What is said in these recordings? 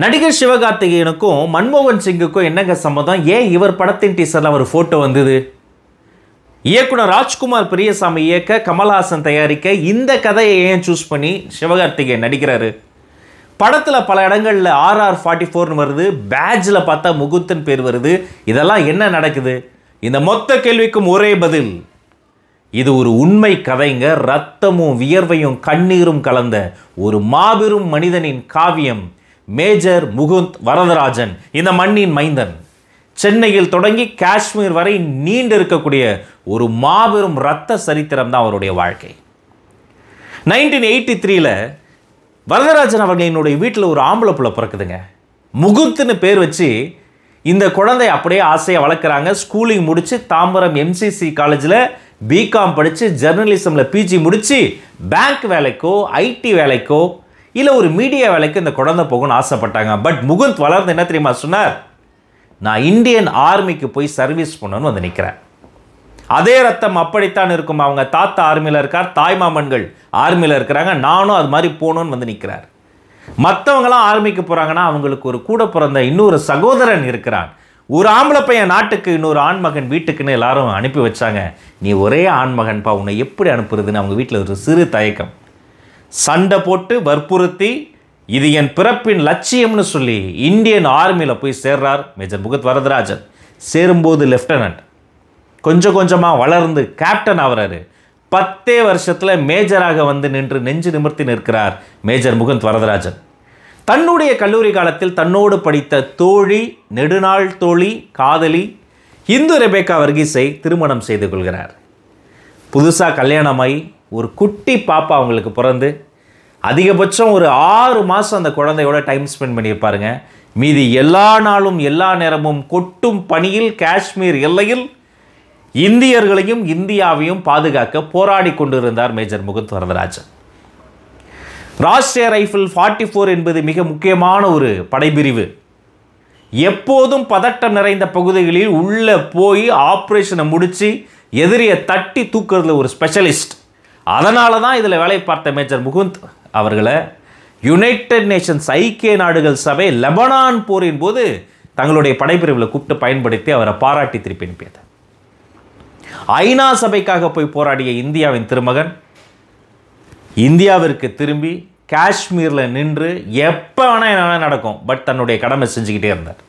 நடிகர் சிவகார்த்திகேயனுக்கும் மன்மோகன் சிங்குக்கும் என்னங்க சம்மதம் ஏன் இவர் படத்தின் டீசரில் அவர் ஃபோட்டோ வந்தது இயக்குனர் ராஜ்குமார் பிரியசாமி இயக்க கமல்ஹாசன் தயாரிக்க இந்த கதையை ஏன் சூஸ் பண்ணி சிவகார்த்திகேயன் நடிக்கிறாரு படத்தில் பல இடங்களில் ஆர்ஆர் ஃபார்ட்டி ஃபோர்னு வருது பேட்ஜில் பார்த்தா முகுந்தன் பேர் வருது இதெல்லாம் என்ன நடக்குது இந்த மொத்த கேள்விக்கும் ஒரே பதில் இது ஒரு உண்மை கதைங்க ரத்தமும் வியர்வையும் கண்ணீரும் கலந்த ஒரு மாபெரும் மனிதனின் காவியம் மேஜர் முகுந்த் வரதராஜன் இந்த மண்ணின் மைந்தன் சென்னையில் தொடங்கி காஷ்மீர் வரை நீண்டு இருக்கக்கூடிய ஒரு மாபெரும் ரத்த சரித்திரம் தான் அவருடைய வாழ்க்கை நைன்டீன் எயிட்டி த்ரீல வரதராஜன் அவர்களினுடைய வீட்டில் ஒரு ஆம்பளை புள்ள பிறக்குதுங்க முகுந்த்னு பேர் வச்சு இந்த குழந்தை அப்படியே ஆசையாக வளர்க்குறாங்க ஸ்கூலிங் முடித்து தாம்பரம் எம்சிசி காலேஜில் பிகாம் படித்து ஜெர்னலிசமில் பிஜி முடித்து பேங்க் வேலைக்கோ ஐடி வேலைக்கோ இல்லை ஒரு மீடியா வேலைக்கு இந்த குழந்தை போகணும்னு ஆசைப்பட்டாங்க பட் முகுந்த் வளர்ந்து என்ன தெரியுமா சொன்னார் நான் இந்தியன் ஆர்மிக்கு போய் சர்வீஸ் பண்ணணும்னு வந்து நிற்கிறேன் அதே ரத்தம் அப்படித்தான் இருக்கும் அவங்க தாத்தா ஆர்மியில் இருக்கார் தாய் மாமன்கள் ஆர்மியில் இருக்கிறாங்க நானும் அது மாதிரி போகணும்னு வந்து நிற்கிறார் மற்றவங்களாம் ஆர்மிக்கு போகிறாங்கன்னா அவங்களுக்கு ஒரு கூட பிறந்த இன்னொரு சகோதரன் இருக்கிறான் ஒரு ஆம்பளை பையன் நாட்டுக்கு இன்னொரு ஆண்மகன் வீட்டுக்குன்னு எல்லாரும் அனுப்பி வச்சாங்க நீ ஒரே ஆண்மகன்ப்பா உன்னை எப்படி அனுப்புறதுன்னு அவங்க வீட்டில் ஒரு சிறு தயக்கம் சண்டை போட்டு வற்புறுத்தி இது என் பிறப்பின் லட்சியம்னு சொல்லி இந்தியன் ஆர்மியில் போய் சேர்றார் மேஜர் முகத் வரதராஜன் சேரும்போது லெஃப்டினன்ட் கொஞ்சம் கொஞ்சமாக வளர்ந்து கேப்டன் ஆகிறாரு பத்தே வருஷத்தில் மேஜராக வந்து நின்று நெஞ்சு நிமிர்த்தி நிற்கிறார் மேஜர் முகந்த் வரதராஜன் தன்னுடைய கல்லூரி காலத்தில் தன்னோடு படித்த தோழி நெடுநாள் தோழி காதலி இந்து ரெபேக்கா வர்கீஸை திருமணம் செய்து கொள்கிறார் புதுசாக கல்யாணமாய் ஒரு குட்டி பாப்பா அவங்களுக்கு பிறந்து அதிகபட்சம் ஒரு ஆறு மாதம் அந்த குழந்தையோட டைம் ஸ்பெண்ட் பண்ணியிருப்பாருங்க மீதி எல்லா நாளும் எல்லா நேரமும் கொட்டும் பணியில் காஷ்மீர் எல்லையில் இந்தியர்களையும் இந்தியாவையும் பாதுகாக்க போராடி கொண்டிருந்தார் major Mukund Varadarajan Rashtriya rifle forty four என்பது மிக முக்கியமான ஒரு படைப்பிரிவு எப்போதும் பதட்டம் நிறைந்த பகுதிகளில் உள்ளே போய் ஆப்ரேஷனை முடித்து எதிரியை தட்டி தூக்குறதுல ஒரு ஸ்பெஷலிஸ்ட் அதனால தான் இதில் வேலை பார்த்த மேஜர் முகுந்த் அவர்களை யுனைடெட் நேஷன்ஸ் ஐக்கிய நாடுகள் சபை லெபனான் போரின் போது தங்களுடைய படைப்பிரிவில் கூப்பிட்டு பயன்படுத்தி அவரை பாராட்டி திருப்பி அனுப்பியது ஐநா சபைக்காக போய் போராடிய இந்தியாவின் திருமகன் இந்தியாவிற்கு திரும்பி காஷ்மீரில் நின்று எப்போ வேணால் என்ன நடக்கும் பட் தன்னுடைய கடமை செஞ்சுக்கிட்டே இருந்தார்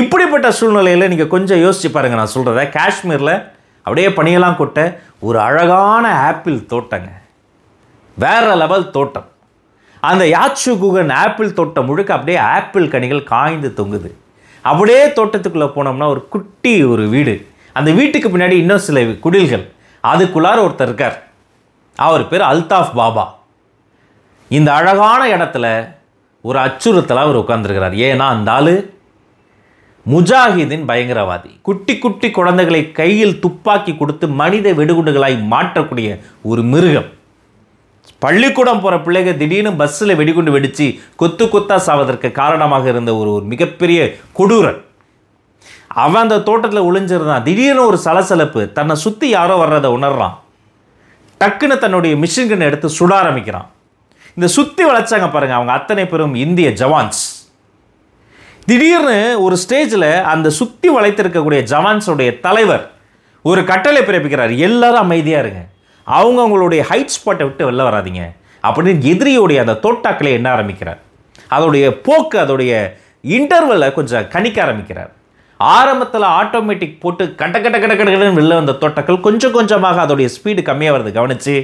இப்படிப்பட்ட சூழ்நிலையில் நீங்கள் கொஞ்சம் யோசிச்சு பாருங்கள் நான் சொல்கிறத காஷ்மீரில் அப்படியே பணியெல்லாம் கொட்ட ஒரு அழகான ஆப்பிள் தோட்டங்க வேற லெவல் தோட்டம் அந்த யாச்சு குகன் ஆப்பிள் தோட்டம் முழுக்க அப்படியே ஆப்பிள் கனிகள் காய்ந்து தொங்குது அப்படியே தோட்டத்துக்குள்ளே போனோம்னா ஒரு குட்டி ஒரு வீடு அந்த வீட்டுக்கு பின்னாடி இன்னும் சில குடில்கள் அதுக்குள்ளார ஒருத்தர் இருக்கார் அவர் பேர் அல்தாஃப் பாபா இந்த அழகான இடத்துல ஒரு அச்சுறுத்தலாக அவர் உட்காந்துருக்கிறார் ஏன்னா அந்த ஆள் முஜாஹிதின் பயங்கரவாதி குட்டி குட்டி குழந்தைகளை கையில் துப்பாக்கி கொடுத்து மனித வெடிகுண்டுகளாய் மாற்றக்கூடிய ஒரு மிருகம் பள்ளிக்கூடம் போகிற பிள்ளைகள் திடீர்னு பஸ்ஸில் வெடிகுண்டு வெடித்து கொத்து கொத்தா சாவதற்கு காரணமாக இருந்த ஒரு ஒரு மிகப்பெரிய கொடூரன் அவன் அந்த தோட்டத்தில் ஒளிஞ்சிருந்தான் திடீர்னு ஒரு சலசலப்பு தன்னை சுற்றி யாரோ வர்றதை உணர்றான் டக்குன்னு தன்னுடைய மிஷின்கன் எடுத்து சுட ஆரம்பிக்கிறான் இந்த சுற்றி வளைச்சாங்க பாருங்கள் அவங்க அத்தனை பேரும் இந்திய ஜவான்ஸ் திடீர்னு ஒரு ஸ்டேஜில் அந்த சுற்றி வளைத்திருக்கக்கூடிய ஜவான்ஸுடைய தலைவர் ஒரு கட்டளை பிறப்பிக்கிறார் எல்லாரும் அமைதியாக இருங்க அவங்க அவங்களுடைய ஹைட் ஸ்பாட்டை விட்டு வெளில வராதிங்க அப்படின்னு எதிரியுடைய அந்த தோட்டாக்களை எண்ண ஆரம்பிக்கிறார் அதோடைய போக்கு அதோடைய இன்டர்வலை கொஞ்சம் கணிக்க ஆரம்பிக்கிறார் ஆரம்பத்தில் ஆட்டோமேட்டிக் போட்டு கட்ட கட்ட கட்ட கடகடன்னு வெளில வந்த தோட்டாக்கள் கொஞ்சம் கொஞ்சமாக அதோடைய ஸ்பீடு கம்மியாக வருது கவனித்து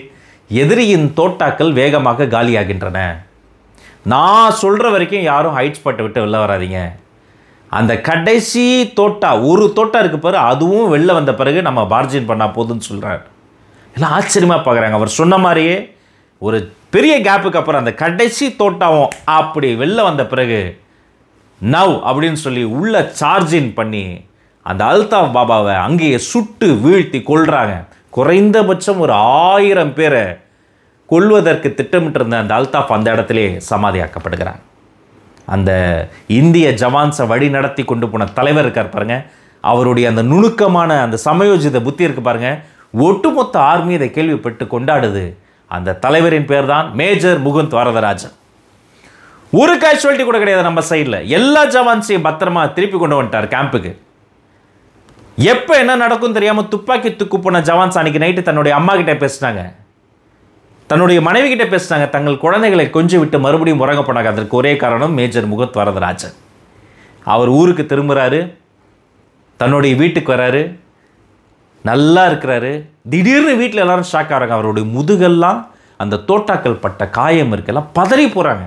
எதிரியின் தோட்டாக்கள் வேகமாக காலியாகின்றன நான் சொல்கிற வரைக்கும் யாரும் ஹைட்ஸ் பட்டு விட்டு வெளில வராதிங்க அந்த கடைசி தோட்டா ஒரு தோட்டா இருக்க பாரு அதுவும் வெளில வந்த பிறகு நம்ம பார்ஜின் பண்ணால் போதுன்னு சொல்கிறார் எல்லாம் ஆச்சரியமாக பார்க்குறாங்க அவர் சொன்ன மாதிரியே ஒரு பெரிய கேப்புக்கு அப்புறம் அந்த கடைசி தோட்டாவும் அப்படி வெளில வந்த பிறகு நவ் அப்படின்னு சொல்லி உள்ளே சார்ஜின் பண்ணி அந்த அல்தாப் பாபாவை அங்கேயே சுட்டு வீழ்த்தி கொள்கிறாங்க குறைந்தபட்சம் ஒரு ஆயிரம் பேரை கொள்வதற்கு திட்டமிட்டிருந்த அந்த அல்தாஃப் அந்த இடத்திலே சமாதியாக்கப்படுகிறார் அந்த இந்திய ஜவான்ஸை வழி நடத்தி கொண்டு போன தலைவர் இருக்கார் பாருங்கள் அவருடைய அந்த நுணுக்கமான அந்த சமயோஜித புத்தி இருக்கு பாருங்கள் ஒட்டுமொத்த ஆர்மி இதை கேள்விப்பட்டு கொண்டாடுது அந்த தலைவரின் பேர் தான் மேஜர் முகுந்த் வரதராஜன் ஒரு கேஷுவாலிட்டி கூட கிடையாது நம்ம சைடில் எல்லா ஜவான்ஸையும் பத்திரமா திருப்பி கொண்டு வந்துட்டார் கேம்புக்கு எப்போ என்ன நடக்கும் தெரியாமல் துப்பாக்கி துக்கு போன ஜவான்ஸ் அன்னைக்கு நைட்டு தன்னுடைய அம்மா கிட்டே பேசினாங்க தன்னுடைய மனைவி கிட்ட பேசினாங்க தங்கள் குழந்தைகளை கொஞ்சம் விட்டு மறுபடியும் உறங்கப்படாங்க அதற்கு ஒரே காரணம் மேஜர் முகத் வரதராஜன் அவர் ஊருக்கு திரும்புகிறாரு தன்னுடைய வீட்டுக்கு வராரு நல்லா இருக்கிறாரு திடீர்னு வீட்டில் எல்லாரும் ஷாக் ஆகிறாங்க அவருடைய முதுகெல்லாம் அந்த தோட்டாக்கள் பட்ட காயம் இருக்கெல்லாம் பதறி போகிறாங்க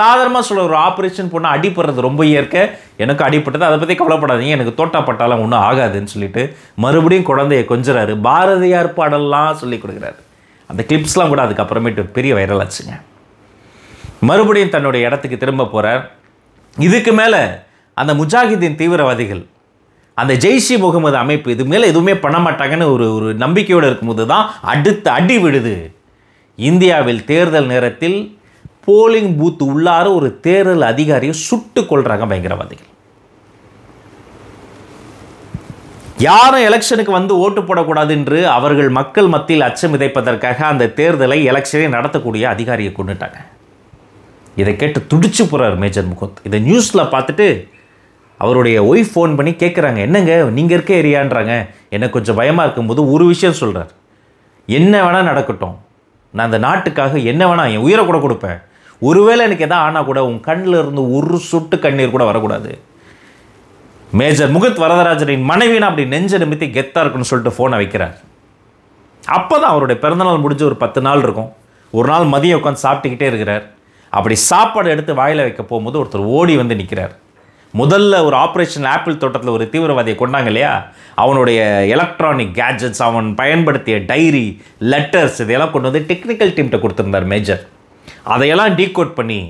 சாதாரணமாக சொல்ல ஒரு ஆப்ரேஷன் போனால் அடிப்படுறது ரொம்ப இயற்கை எனக்கு அடிப்பட்டது அதை பற்றி கவலைப்படாதீங்க எனக்கு தோட்டாப்பட்டாலாம் ஒன்றும் ஆகாதுன்னு சொல்லிட்டு மறுபடியும் குழந்தைய கொஞ்சறாரு பாரதியார் பாடல்லாம் சொல்லி கொடுக்குறாரு அந்த கிளிப்ஸ்லாம் கூட அதுக்கப்புறமேட்டு பெரிய வைரல் ஆச்சுங்க மறுபடியும் தன்னுடைய இடத்துக்கு திரும்ப போகிறார் இதுக்கு மேலே அந்த முஜாஹிதீன் தீவிரவாதிகள் அந்த ஜெய்ஷி முகமது அமைப்பு இது மேலே எதுவுமே பண்ண மாட்டாங்கன்னு ஒரு ஒரு நம்பிக்கையோடு இருக்கும்போது தான் அடுத்த அடி விடுது இந்தியாவில் தேர்தல் நேரத்தில் போலிங் பூத் உள்ளார ஒரு தேர்தல் அதிகாரியை சுட்டு கொள்கிறாங்க பயங்கரவாதிகள் யாரும் எலெக்ஷனுக்கு வந்து ஓட்டு போடக்கூடாது என்று அவர்கள் மக்கள் மத்தியில் அச்சம் விதைப்பதற்காக அந்த தேர்தலை எலெக்ஷனை நடத்தக்கூடிய அதிகாரியை கொண்டுட்டாங்க இதை கேட்டு துடிச்சு போகிறார் மேஜர் முகுந்த் இதை நியூஸில் பார்த்துட்டு அவருடைய ஒய்ஃப் ஃபோன் பண்ணி கேட்குறாங்க என்னங்க நீங்கள் இருக்க ஏரியான்றாங்க எனக்கு கொஞ்சம் பயமாக இருக்கும்போது ஒரு விஷயம் சொல்கிறார் என்ன வேணால் நடக்கட்டும் நான் அந்த நாட்டுக்காக என்ன வேணால் என் உயிரை கூட கொடுப்பேன் ஒருவேளை எனக்கு எதாவது ஆனால் கூட உன் கண்ணில் இருந்து ஒரு சொட்டு கண்ணீர் கூட வரக்கூடாது மேஜர் முகத் வரதராஜனின் மனைவினா அப்படி நெஞ்ச நிமித்தி கெத்தாக இருக்குன்னு சொல்லிட்டு ஃபோனை வைக்கிறார் அப்போ தான் அவருடைய பிறந்தநாள் முடிஞ்சு ஒரு பத்து நாள் இருக்கும் ஒரு நாள் மதியம் உட்காந்து சாப்பிட்டுக்கிட்டே இருக்கிறார் அப்படி சாப்பாடு எடுத்து வாயில் வைக்க போகும்போது ஒருத்தர் ஓடி வந்து நிற்கிறார் முதல்ல ஒரு ஆப்ரேஷன் ஆப்பிள் தோட்டத்தில் ஒரு தீவிரவாதியை கொண்டாங்க இல்லையா அவனுடைய எலக்ட்ரானிக் கேஜெட்ஸ் அவன் பயன்படுத்திய டைரி லெட்டர்ஸ் இதையெல்லாம் கொண்டு வந்து டெக்னிக்கல் டீம்கிட்ட கொடுத்துருந்தார் மேஜர் அதையெல்லாம் டீகோட் பண்ணி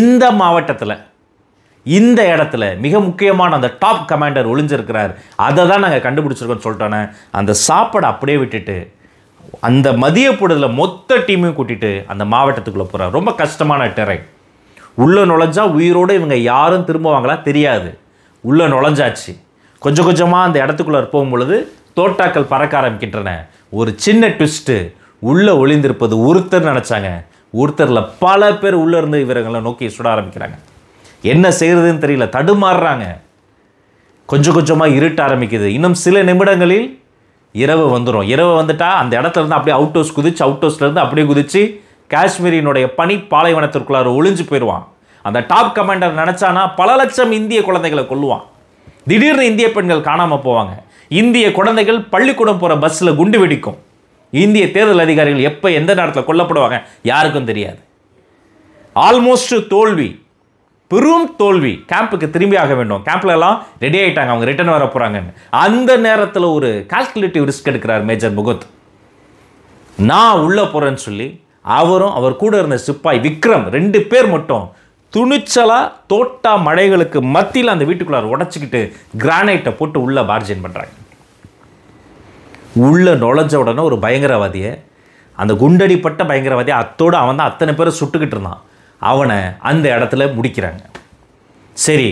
இந்த மாவட்டத்தில் இந்த இடத்துல மிக முக்கியமான அந்த டாப் கமாண்டர் ஒளிஞ்சிருக்கிறார் அதை தான் நாங்கள் கண்டுபிடிச்சிருக்கோன்னு சொல்லிட்டோன்னே அந்த சாப்பாடை அப்படியே விட்டுட்டு அந்த மதிய பொழுதில் மொத்த டீமையும் கூட்டிகிட்டு அந்த மாவட்டத்துக்குள்ளே போகிறார் ரொம்ப கஷ்டமான டெரை உள்ளே நுழைஞ்சால் உயிரோடு இவங்க யாரும் திரும்புவாங்களா தெரியாது உள்ளே நுழைஞ்சாச்சு கொஞ்சம் கொஞ்சமாக அந்த இடத்துக்குள்ளே போகும் பொழுது தோட்டாக்கள் பறக்க ஆரம்பிக்கின்றன ஒரு சின்ன ட்விஸ்ட்டு உள்ளே ஒளிந்திருப்பது ஒருத்தர் நினச்சாங்க ஒருத்தரில் பல பேர் உள்ளேருந்து இவர்களை நோக்கி சுட ஆரம்பிக்கிறாங்க என்ன செய்கிறதுன்னு தெரியல தடுமாறுறாங்க கொஞ்சம் கொஞ்சமாக இருட்ட ஆரம்பிக்குது இன்னும் சில நிமிடங்களில் இரவு வந்துடும் இரவு வந்துட்டால் அந்த இடத்துலேருந்து அப்படியே அவுட் ஹவுஸ் குதிச்சு அவுட் ஹவுஸ்லேருந்து அப்படியே குதித்து காஷ்மீரினுடைய பனி பாலைவனத்திற்குள்ளார ஒளிஞ்சு போயிடுவான் அந்த டாப் கமாண்டர் நினச்சானா பல லட்சம் இந்திய குழந்தைகளை கொல்லுவான் திடீர்னு இந்திய பெண்கள் காணாமல் போவாங்க இந்திய குழந்தைகள் பள்ளிக்கூடம் போகிற பஸ்ஸில் குண்டு வெடிக்கும் இந்திய தேர்தல் அதிகாரிகள் எப்போ எந்த நேரத்தில் கொல்லப்படுவாங்க யாருக்கும் தெரியாது ஆல்மோஸ்ட் தோல்வி பெரும் தோல்வி கேம்புக்கு திரும்பி ஆக வேண்டும் கேம்ப்லலாம் ரெடி ஆகிட்டாங்க அவங்க ரிட்டர்ன் வர போகிறாங்கன்னு அந்த நேரத்தில் ஒரு கால்குலேட்டிவ் ரிஸ்க் எடுக்கிறார் மேஜர் முகத் நான் உள்ளே போகிறேன்னு சொல்லி அவரும் அவர் கூட இருந்த சிப்பாய் விக்ரம் ரெண்டு பேர் மட்டும் துணிச்சலாக தோட்டா மழைகளுக்கு மத்தியில் அந்த வீட்டுக்குள்ளார் உடச்சிக்கிட்டு கிரானைட்டை போட்டு உள்ளே பார்ஜின் பண்ணுறாங்க உள்ளே நுழைஞ்ச உடனே ஒரு பயங்கரவாதியை அந்த குண்டடிப்பட்ட பயங்கரவாதியை அத்தோடு அவன் தான் அத்தனை பேரை சுட்டுக்கிட்டு இருந்தான் அவனை அந்த இடத்துல முடிக்கிறாங்க சரி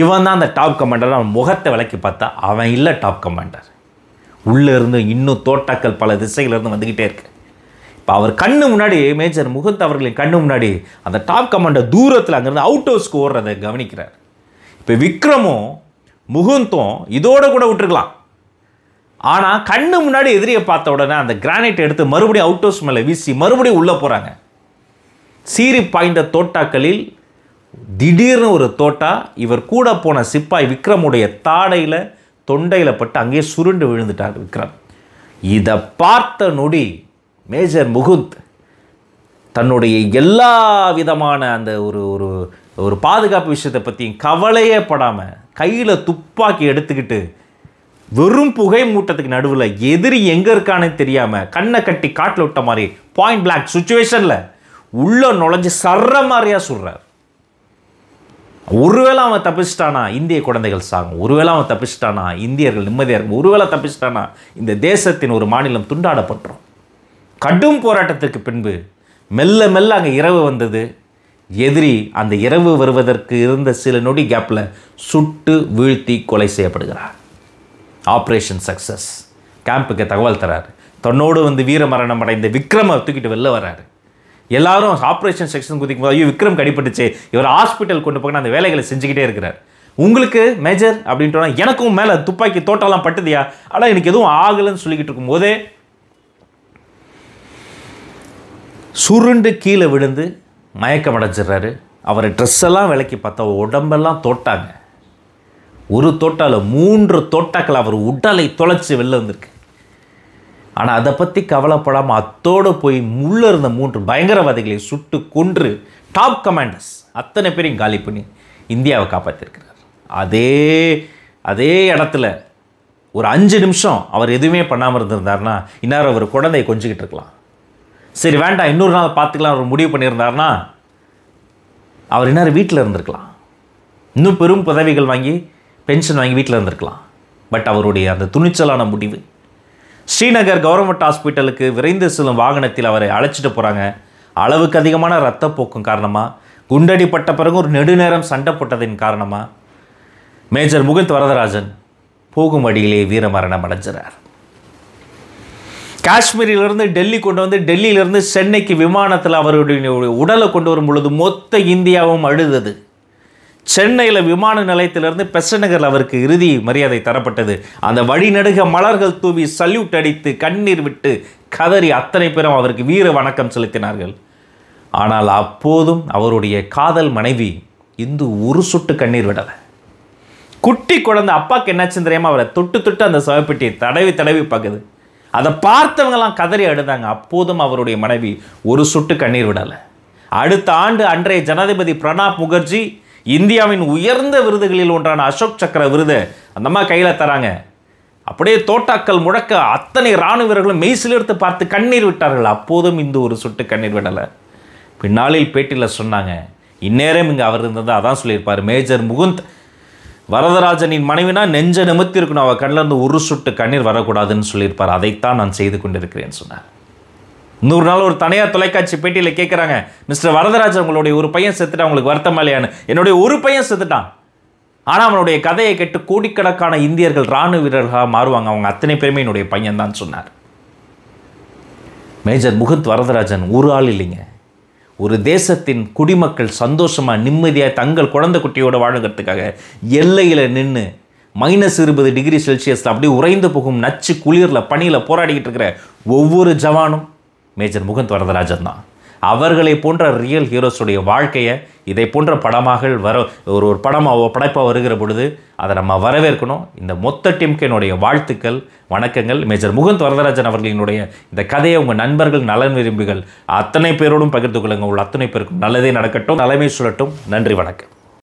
இவன் தான் அந்த டாப் கமாண்டர் அவன் முகத்தை விலக்கி பார்த்தா அவன் இல்லை டாப் கமாண்டர் உள்ளே இருந்து இன்னும் தோட்டாக்கள் பல இருந்து வந்துக்கிட்டே இருக்கு இப்போ அவர் கண்ணு முன்னாடி மேஜர் முகுந்த் அவர்களின் கண்ணு முன்னாடி அந்த டாப் கமாண்டர் தூரத்தில் அங்கேருந்து அவுட் ஹவுஸ்க்கு ஓடுறதை கவனிக்கிறார் இப்போ விக்ரமும் முகுந்தும் இதோட கூட விட்டுருக்கலாம் ஆனால் கண்ணு முன்னாடி எதிரியை பார்த்த உடனே அந்த கிரானைட் எடுத்து மறுபடியும் அவுட் ஹவுஸ் மேலே வீசி மறுபடியும் உள்ளே போகிறாங்க சீறி பாய்ந்த தோட்டாக்களில் திடீர்னு ஒரு தோட்டா இவர் கூட போன சிப்பாய் விக்ரமுடைய தாடையில் தொண்டையில் பட்டு அங்கேயே சுருண்டு விழுந்துட்டார் விக்ரம் இதை பார்த்த நொடி மேஜர் முகுந்த் தன்னுடைய எல்லா விதமான அந்த ஒரு ஒரு ஒரு பாதுகாப்பு விஷயத்தை பற்றியும் கவலையே படாமல் கையில் துப்பாக்கி எடுத்துக்கிட்டு வெறும் புகை மூட்டத்துக்கு நடுவில் எதிரி எங்கே இருக்கானே தெரியாமல் கண்ணை கட்டி காட்டில் விட்ட மாதிரி பாயிண்ட் பிளாக் சுச்சுவேஷனில் உள்ளே நுழைஞ்சு சர்ற மாதிரியாக சொல்கிறார் ஒருவேளை அவன் தப்பிச்சிட்டானா இந்திய குழந்தைகள் சாகும் ஒருவேளை அவன் தப்பிச்சிட்டானா இந்தியர்கள் நிம்மதியாக இருக்கும் ஒருவேளை தப்பிச்சிட்டானா இந்த தேசத்தின் ஒரு மாநிலம் துண்டாடப்பட்டுரும் கடும் போராட்டத்துக்கு பின்பு மெல்ல மெல்ல அங்கே இரவு வந்தது எதிரி அந்த இரவு வருவதற்கு இருந்த சில நொடி கேப்பில் சுட்டு வீழ்த்தி கொலை செய்யப்படுகிறார் ஆப்ரேஷன் சக்ஸஸ் கேம்புக்கு தகவல் தராரு தன்னோடு வந்து வீர மரணம் அடைந்த விக்ரம தூக்கிட்டு வெளில வர்றாரு எல்லாரும் ஆப்ரேஷன் செக்ஷன் குதிக்கும் போது ஐயோ விக்ரம் கடிப்பட்டுச்சு இவர் ஹாஸ்பிட்டல் கொண்டு போக அந்த வேலைகளை செஞ்சுக்கிட்டே இருக்கிறார் உங்களுக்கு மேஜர் அப்படின்ட்டுனா எனக்கும் மேலே துப்பாக்கி தோட்டம்லாம் பட்டுதியா ஆனால் எனக்கு எதுவும் ஆகலைன்னு சொல்லிக்கிட்டு இருக்கும்போதே சுருண்டு கீழே விழுந்து மயக்கம் அடைஞ்சிடுறாரு அவரை ட்ரெஸ் எல்லாம் விலக்கி பார்த்தா உடம்பெல்லாம் தோட்டாங்க ஒரு தோட்டாவில் மூன்று தோட்டாக்கள் அவர் உடலை தொலைச்சி வெளில வந்திருக்கு ஆனால் அதை பற்றி கவலைப்படாமல் அத்தோடு போய் முள்ள இருந்த மூன்று பயங்கரவாதிகளை சுட்டு கொன்று டாப் கமாண்டர்ஸ் அத்தனை பேரையும் காலி பண்ணி இந்தியாவை காப்பாற்றிருக்கிறார் அதே அதே இடத்துல ஒரு அஞ்சு நிமிஷம் அவர் எதுவுமே பண்ணாமல் இருந்திருந்தார்னா இன்னார் அவர் குழந்தையை கொஞ்சிக்கிட்டு இருக்கலாம் சரி வேண்டாம் இன்னொரு நாள் பார்த்துக்கலாம் அவர் முடிவு பண்ணியிருந்தார்னா அவர் இன்னார் வீட்டில் இருந்திருக்கலாம் இன்னும் பெரும் பதவிகள் வாங்கி பென்ஷன் வாங்கி வீட்டில் இருந்திருக்கலாம் பட் அவருடைய அந்த துணிச்சலான முடிவு ஸ்ரீநகர் கவர்மெண்ட் ஹாஸ்பிட்டலுக்கு விரைந்து செல்லும் வாகனத்தில் அவரை அழைச்சிட்டு போகிறாங்க அளவுக்கு அதிகமான ரத்தப்போக்கும் காரணமாக குண்டடிப்பட்ட பிறகு ஒரு நெடுநேரம் சண்டை போட்டதின் காரணமாக மேஜர் முகுந்த் வரதராஜன் போகும் வழியிலே வீரமரணம் அடைஞ்சிறார் காஷ்மீரிலிருந்து டெல்லி கொண்டு வந்து டெல்லியிலிருந்து சென்னைக்கு விமானத்தில் அவருடைய உடலை கொண்டு வரும் பொழுது மொத்த இந்தியாவும் அழுதது சென்னையில் விமான நிலையத்திலிருந்து பெசநகரில் அவருக்கு இறுதி மரியாதை தரப்பட்டது அந்த வழிநடுக மலர்கள் தூவி சல்யூட் அடித்து கண்ணீர் விட்டு கதறி அத்தனை பேரும் அவருக்கு வீர வணக்கம் செலுத்தினார்கள் ஆனால் அப்போதும் அவருடைய காதல் மனைவி இந்து ஒரு சுட்டு கண்ணீர் விடலை குட்டி குழந்தை அப்பாவுக்கு என்னாச்சுன்னு தெரியாமல் அவரை தொட்டு தொட்டு அந்த சவப்பெட்டியை தடவி தடவி பார்க்குது அதை பார்த்தவங்கெல்லாம் கதறி அழுதாங்க அப்போதும் அவருடைய மனைவி ஒரு சுட்டு கண்ணீர் விடலை அடுத்த ஆண்டு அன்றைய ஜனாதிபதி பிரணாப் முகர்ஜி இந்தியாவின் உயர்ந்த விருதுகளில் ஒன்றான அசோக் சக்கர விருதை அந்த அம்மா கையில் தராங்க அப்படியே தோட்டாக்கள் முழக்க அத்தனை இராணுவ வீரர்களும் எடுத்து பார்த்து கண்ணீர் விட்டார்கள் அப்போதும் இந்த ஒரு சுட்டு கண்ணீர் விடலை பின்னாளில் பேட்டியில் சொன்னாங்க இந்நேரம் இங்கே அவர் இருந்தது அதான் சொல்லியிருப்பார் மேஜர் முகுந்த் வரதராஜனின் மனைவினா நெஞ்ச நிமித்திருக்கணும் அவள் கண்ணில் இருந்து ஒரு சுட்டு கண்ணீர் வரக்கூடாதுன்னு சொல்லியிருப்பார் அதைத்தான் நான் செய்து கொண்டிருக்கிறேன்னு சொன்னார் நூறு நாள் ஒரு தனியார் தொலைக்காட்சி பேட்டியில் கேட்குறாங்க மிஸ்டர் வரதராஜ் அவங்களுடைய ஒரு பையன் செத்துட்டான் அவங்களுக்கு வருத்தம் இல்லையான்னு என்னுடைய ஒரு பையன் செத்துட்டான் ஆனால் அவனுடைய கதையை கேட்டு கோடிக்கணக்கான இந்தியர்கள் இராணுவ வீரர்களாக மாறுவாங்க அவங்க அத்தனை பேருமே என்னுடைய பையன் தான் சொன்னார் மேஜர் முகுத் வரதராஜன் ஒரு ஆள் இல்லைங்க ஒரு தேசத்தின் குடிமக்கள் சந்தோஷமாக நிம்மதியாக தங்கள் குழந்தை குட்டியோடு வாழ்கிறதுக்காக எல்லையில் நின்று மைனஸ் இருபது டிகிரி செல்சியஸில் அப்படியே உறைந்து போகும் நச்சு குளிரில் பணியில் போராடிக்கிட்டு இருக்கிற ஒவ்வொரு ஜவானும் மேஜர் முகந்த் வரதராஜன் தான் அவர்களை போன்ற ரியல் ஹீரோஸுடைய வாழ்க்கையை இதை போன்ற படமாக வர ஒரு ஒரு படமாக படைப்பாக வருகிற பொழுது அதை நம்ம வரவேற்கணும் இந்த மொத்த என்னுடைய வாழ்த்துக்கள் வணக்கங்கள் மேஜர் முகந்த் வரதராஜன் அவர்களினுடைய இந்த கதையை உங்கள் நண்பர்கள் நலன் விரும்பிகள் அத்தனை பேரோடும் பகிர்ந்து கொள்ளுங்கள் உள்ள அத்தனை பேருக்கும் நல்லதே நடக்கட்டும் நலமே சொல்லட்டும் நன்றி வணக்கம்